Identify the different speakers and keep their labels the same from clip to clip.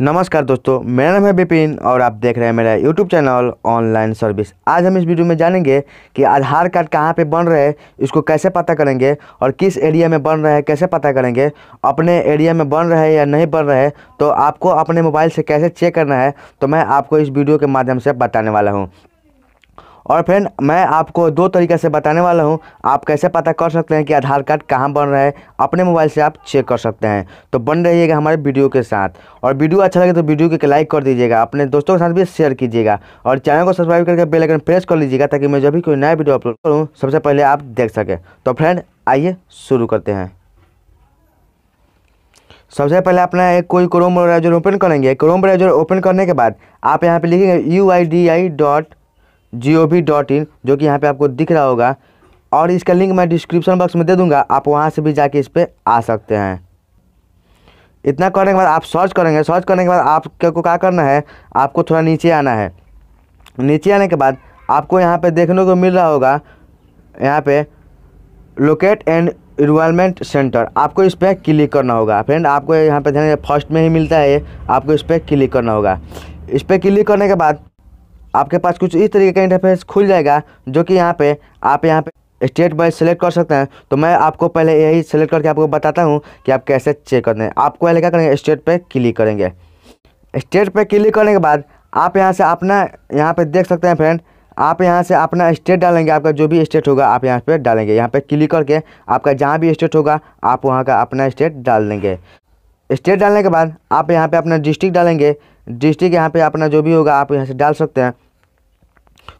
Speaker 1: नमस्कार दोस्तों मेरा नाम है विपिन और आप देख रहे हैं मेरा यूट्यूब चैनल ऑनलाइन सर्विस आज हम इस वीडियो में जानेंगे कि आधार कार्ड कहाँ पे बन रहे हैं इसको कैसे पता करेंगे और किस एरिया में बन रहा है कैसे पता करेंगे अपने एरिया में बन रहा है या नहीं बन रहा है तो आपको अपने मोबाइल से कैसे चेक करना है तो मैं आपको इस वीडियो के माध्यम से बताने वाला हूँ और फ्रेंड मैं आपको दो तरीके से बताने वाला हूँ आप कैसे पता कर सकते हैं कि आधार कार्ड कहाँ बन रहा है अपने मोबाइल से आप चेक कर सकते हैं तो बन रहिएगा हमारे वीडियो के साथ और वीडियो अच्छा लगे तो वीडियो को लाइक कर दीजिएगा अपने दोस्तों के साथ भी शेयर कीजिएगा और चैनल को सब्सक्राइब करके बेल आइकन प्रेस कर लीजिएगा ताकि मैं जब भी कोई नया वीडियो अपलोड करूँ सबसे पहले आप देख सकें तो फ्रेंड आइए शुरू करते हैं सबसे पहले अपना एक कोई क्रोम ब्राउजर ओपन करेंगे क्रोम ब्राउजर ओपन करने के बाद आप यहाँ पे लिखेंगे U I D I dot G O V dot in जो कि यहाँ पे आपको दिख रहा होगा और इसका लिंक मैं डिस्क्रिप्शन बॉक्स में दे दूंगा आप वहाँ से भी जाके इस पर आ सकते हैं इतना करने के बाद आप सर्च करेंगे सर्च करने के बाद आपको क्या करना है आपको थोड़ा नीचे आना है नीचे आने के बाद आपको यहाँ पे देखने को मिल रहा होगा यहाँ पे लोकेट एंड इन्वायरमेंट सेंटर आपको इस पर क्लिक करना होगा फ्रेंड आपको यहाँ पे ध्यान फर्स्ट में ही मिलता है आपको इस पर क्लिक करना होगा इस पर क्लिक करने के बाद आपके पास कुछ इस तरीके का इंटरफेस खुल जाएगा जो कि यहाँ पे आप यहाँ पे स्टेट वाइज सेलेक्ट कर सकते हैं तो मैं आपको पहले यही सेलेक्ट करके आपको बताता हूँ कि आप कैसे चेक करते हैं आपको पहले क्या करेंगे स्टेट पे क्लिक करेंगे स्टेट पे क्लिक करने के बाद आप यहाँ से अपना यहाँ पे देख सकते हैं फ्रेंड आप यहाँ से अपना स्टेट डालेंगे आपका जो भी स्टेट होगा आप यहाँ पे डालेंगे यहाँ पे क्लिक करके आपका जहाँ भी स्टेट होगा आप वहाँ का अपना स्टेट डाल देंगे स्टेट डालने के बाद आप यहाँ पे अपना डिस्ट्रिक्ट डालेंगे डिस्ट्रिक्ट यहाँ पे अपना जो भी होगा आप यहाँ से डाल सकते हैं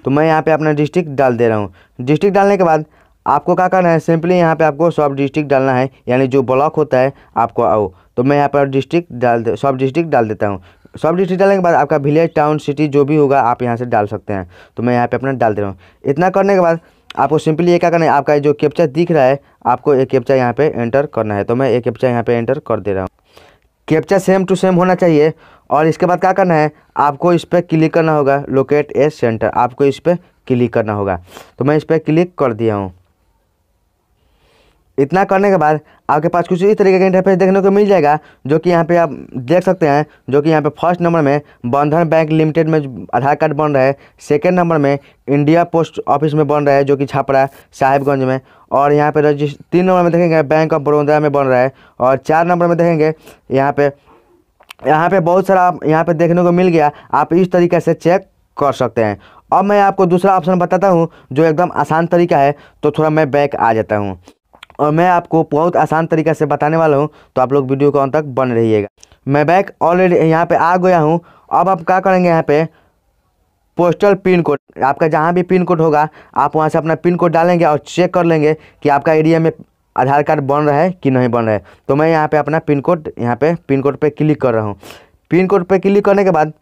Speaker 1: तो मैं यहाँ पे अपना डिस्ट्रिक्ट डाल दे रहा हूँ डिस्ट्रिक्ट डालने के बाद आपको क्या करना है सिंपली यहाँ पे आपको सब डिस्ट्रिक्ट डालना है यानी जो ब्लॉक होता है आपको आओ तो मैं यहाँ पर डिस्ट्रिक्ट डाल दे सब डिस्ट्रिक्ट डाल देता हूँ सब डिस्ट्रिक्ट डालने के बाद आपका विलेज टाउन सिटी जो भी होगा आप यहाँ से डाल सकते हैं तो मैं यहाँ पे अपना डाल दे रहा हूँ इतना करने के बाद आपको सिंपली ये क्या करना है आपका जो कैप्चा दिख रहा है आपको एक कैप्चा यहाँ पे एंटर करना है तो मैं एक कैप्चा यहाँ पे एंटर कर दे रहा हूँ कैप्चा सेम टू सेम होना चाहिए और इसके बाद क्या करना है आपको इस पर क्लिक करना होगा लोकेट ए सेंटर आपको इस पर क्लिक करना होगा तो मैं इस पर क्लिक कर दिया हूँ इतना करने के बाद आपके पास कुछ इस तरीके का इंटरफेस देखने को मिल जाएगा जो कि यहाँ पे आप देख सकते हैं जो कि यहाँ पे फर्स्ट नंबर में बंधन बैंक लिमिटेड में आधार कार्ड बन रहा है सेकेंड नंबर में इंडिया पोस्ट ऑफिस में बन रहा है जो कि छापड़ा साहिबगंज में और यहाँ पे रजिस्ट तीन नंबर में देखेंगे बैंक ऑफ बड़ौदा में बन रहा है और चार नंबर में देखेंगे यहाँ पर यहाँ पे बहुत सारा यहाँ पे देखने को मिल गया आप इस तरीके से चेक कर सकते हैं अब मैं आपको दूसरा ऑप्शन बताता हूँ जो एकदम आसान तरीका है तो थोड़ा मैं बैक आ जाता हूँ और मैं आपको बहुत आसान तरीके से बताने वाला हूँ तो आप लोग वीडियो को अंत तक बन रहिएगा मैं बैक ऑलरेडी यहाँ पे आ गया हूँ अब आप क्या करेंगे यहाँ पे पोस्टल पिन कोड आपका जहाँ भी पिन कोड होगा आप वहाँ से अपना पिन कोड डालेंगे और चेक कर लेंगे कि आपका एरिया में आधार कार्ड बन रहा है कि नहीं बन रहा है तो मैं यहाँ पे अपना पिन कोड यहाँ पे पिन कोड पे क्लिक कर रहा हूँ पिन कोड पे क्लिक करने के बाद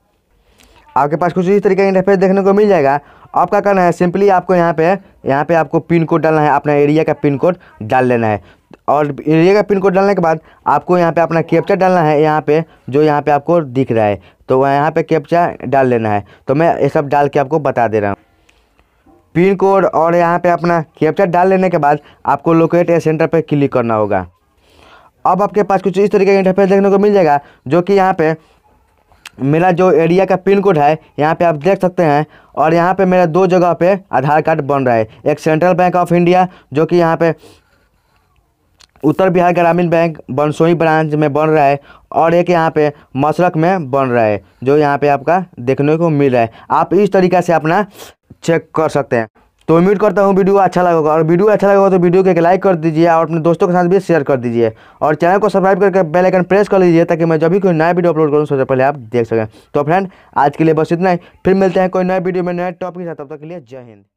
Speaker 1: आपके पास कुछ इस तरीके का इंटरफेस देखने को मिल जाएगा आपका करना है सिंपली आपको यहाँ पे यहाँ पे आपको पिन कोड डालना है अपना एरिया का पिन कोड डाल लेना है और एरिया का पिन कोड डालने के बाद आपको यहाँ पे अपना कैप्चा डालना है यहाँ पे जो यहाँ पे आपको दिख रहा है तो वह यहाँ पे कैप्चा डाल लेना है तो मैं ये सब डाल के आपको बता दे रहा हूँ पिन कोड और यहाँ पे अपना कैप्चर डाल लेने के बाद आपको लोकेट या सेंटर पर क्लिक करना होगा अब आपके पास कुछ इस तरीके का इंटरफेस देखने को मिल जाएगा जो कि यहाँ पे मेरा जो एरिया का पिन कोड है यहाँ पे आप देख सकते हैं और यहाँ पे मेरा दो जगह पे आधार कार्ड बन रहा है एक सेंट्रल बैंक ऑफ इंडिया जो कि यहाँ पे उत्तर बिहार ग्रामीण बैंक बनसोई ब्रांच में बन रहा है और एक यहाँ पे मशरक में बन रहा है जो यहाँ पे आपका देखने को मिल रहा है आप इस तरीका से अपना चेक कर सकते हैं तो उम्मीद करता हूँ वीडियो अच्छा लगेगा और वीडियो अच्छा लगेगा तो वीडियो को एक लाइक कर दीजिए और अपने दोस्तों के साथ भी शेयर कर दीजिए और चैनल को सब्सक्राइब करके बेल आइकन प्रेस कर लीजिए ताकि मैं जब भी कोई नया वीडियो अपलोड करूँ सबसे पहले आप देख सकें तो फ्रेंड आज के लिए बस इतना ही फिर मिलते हैं कोई नए वीडियो में नए टॉपिक के साथ तब तक के लिए जय हिंद